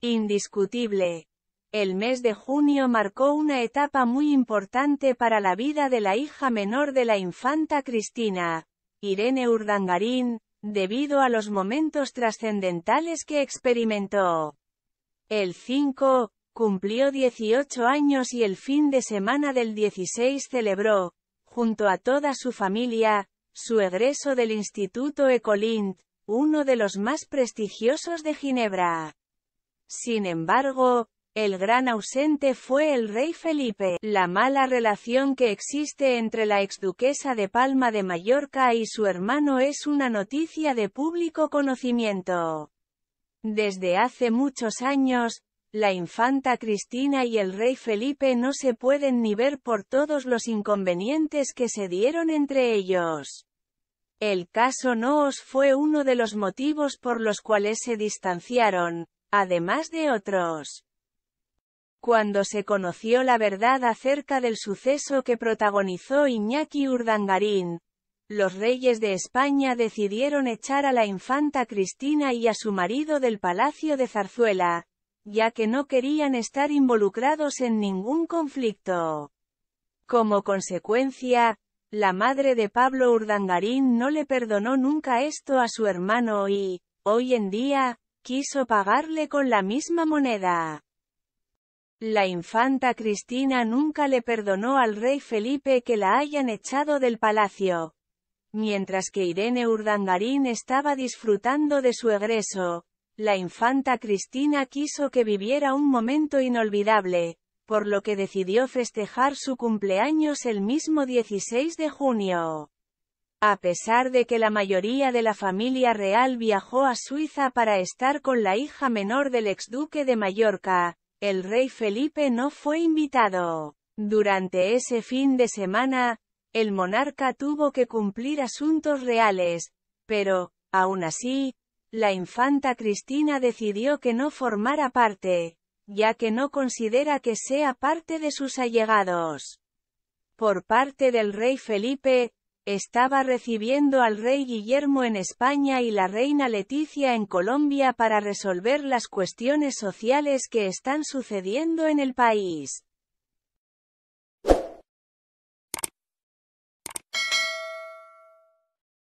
Indiscutible. El mes de junio marcó una etapa muy importante para la vida de la hija menor de la infanta Cristina, Irene Urdangarín, debido a los momentos trascendentales que experimentó. El 5, cumplió 18 años y el fin de semana del 16 celebró, junto a toda su familia, su egreso del Instituto Ecolint, uno de los más prestigiosos de Ginebra. Sin embargo, el gran ausente fue el rey Felipe. La mala relación que existe entre la exduquesa de Palma de Mallorca y su hermano es una noticia de público conocimiento. Desde hace muchos años, la infanta Cristina y el rey Felipe no se pueden ni ver por todos los inconvenientes que se dieron entre ellos. El caso Noos fue uno de los motivos por los cuales se distanciaron, además de otros. Cuando se conoció la verdad acerca del suceso que protagonizó Iñaki Urdangarín, los reyes de España decidieron echar a la infanta Cristina y a su marido del Palacio de Zarzuela, ya que no querían estar involucrados en ningún conflicto. Como consecuencia, la madre de Pablo Urdangarín no le perdonó nunca esto a su hermano y, hoy en día, quiso pagarle con la misma moneda. La infanta Cristina nunca le perdonó al rey Felipe que la hayan echado del palacio. Mientras que Irene Urdangarín estaba disfrutando de su egreso, la infanta Cristina quiso que viviera un momento inolvidable, por lo que decidió festejar su cumpleaños el mismo 16 de junio. A pesar de que la mayoría de la familia real viajó a Suiza para estar con la hija menor del exduque de Mallorca, el rey Felipe no fue invitado. Durante ese fin de semana, el monarca tuvo que cumplir asuntos reales, pero, aún así, la infanta Cristina decidió que no formara parte, ya que no considera que sea parte de sus allegados. Por parte del rey Felipe, estaba recibiendo al rey Guillermo en España y la reina Leticia en Colombia para resolver las cuestiones sociales que están sucediendo en el país.